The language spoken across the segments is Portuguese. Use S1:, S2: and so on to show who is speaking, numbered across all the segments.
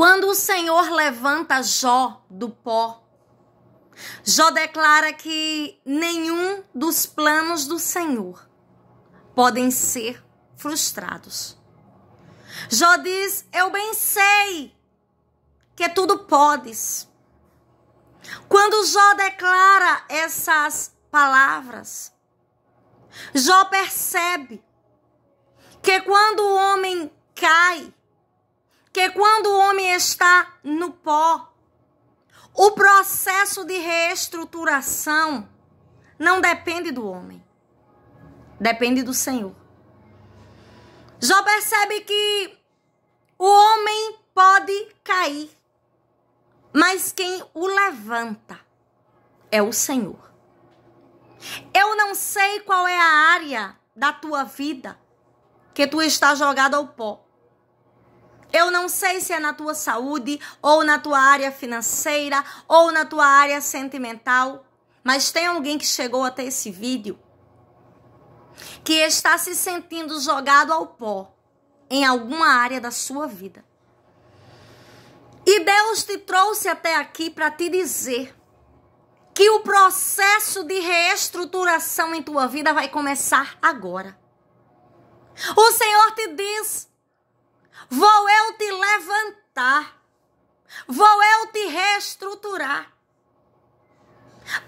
S1: Quando o Senhor levanta Jó do pó, Jó declara que nenhum dos planos do Senhor podem ser frustrados. Jó diz: Eu bem sei que tudo podes. Quando Jó declara essas palavras, Jó percebe que quando o homem cai, que quando o homem está no pó, o processo de reestruturação não depende do homem, depende do Senhor. Jó percebe que o homem pode cair, mas quem o levanta é o Senhor. Eu não sei qual é a área da tua vida que tu está jogado ao pó. Eu não sei se é na tua saúde, ou na tua área financeira, ou na tua área sentimental, mas tem alguém que chegou até esse vídeo que está se sentindo jogado ao pó em alguma área da sua vida. E Deus te trouxe até aqui para te dizer que o processo de reestruturação em tua vida vai começar agora. O Senhor te diz: vou Vou eu te reestruturar.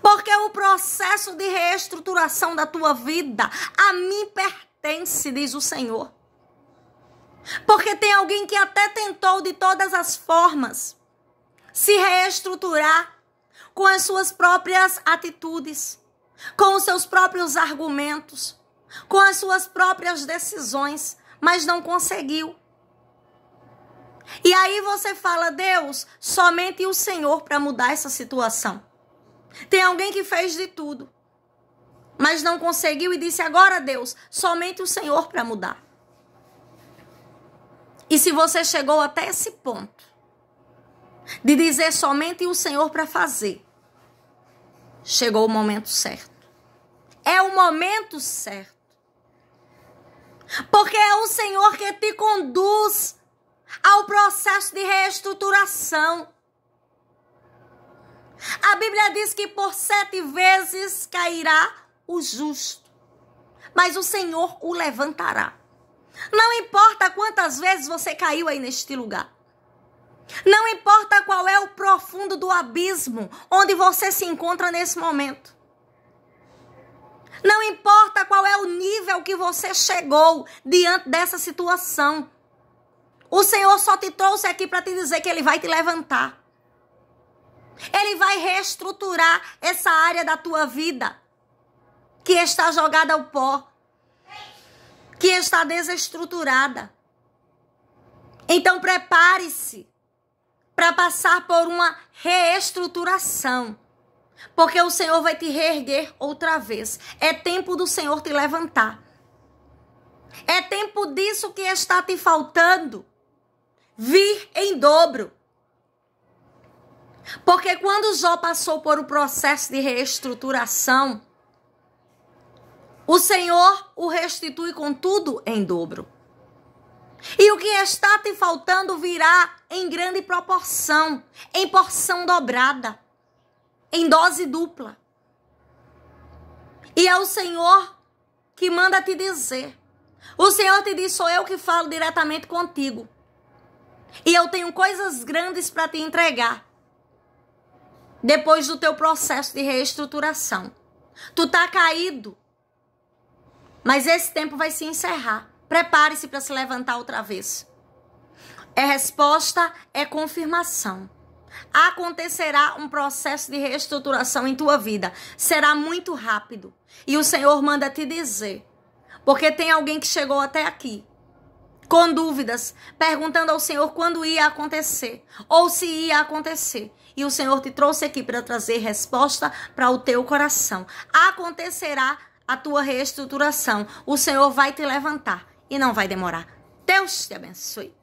S1: Porque o processo de reestruturação da tua vida a mim pertence, diz o Senhor. Porque tem alguém que até tentou de todas as formas se reestruturar com as suas próprias atitudes, com os seus próprios argumentos, com as suas próprias decisões, mas não conseguiu. E aí você fala, Deus, somente o Senhor para mudar essa situação. Tem alguém que fez de tudo, mas não conseguiu e disse: agora, Deus, somente o Senhor para mudar. E se você chegou até esse ponto de dizer somente o Senhor para fazer, chegou o momento certo. É o momento certo. Porque é o Senhor que te conduz ao processo de reestruturação. A Bíblia diz que por sete vezes cairá o justo, mas o Senhor o levantará. Não importa quantas vezes você caiu aí neste lugar. Não importa qual é o profundo do abismo onde você se encontra nesse momento. Não importa qual é o nível que você chegou diante dessa situação. O Senhor só te trouxe aqui para te dizer que Ele vai te levantar. Ele vai reestruturar essa área da tua vida que está jogada ao pó, que está desestruturada. Então prepare-se para passar por uma reestruturação, porque o Senhor vai te reerguer outra vez. É tempo do Senhor te levantar. É tempo disso que está te faltando vir em dobro. Porque quando Jó passou por o um processo de reestruturação, o Senhor o restitui com tudo em dobro. E o que está te faltando virá em grande proporção, em porção dobrada, em dose dupla. E é o Senhor que manda te dizer. O Senhor te diz: sou eu que falo diretamente contigo. E eu tenho coisas grandes para te entregar. Depois do teu processo de reestruturação. Tu tá caído. Mas esse tempo vai se encerrar. Prepare-se para se levantar outra vez. É resposta, é confirmação. Acontecerá um processo de reestruturação em tua vida. Será muito rápido. E o Senhor manda te dizer. Porque tem alguém que chegou até aqui com dúvidas, perguntando ao Senhor quando ia acontecer ou se ia acontecer. E o Senhor te trouxe aqui para trazer resposta para o teu coração. Acontecerá a tua reestruturação. O Senhor vai te levantar e não vai demorar. Deus te abençoe.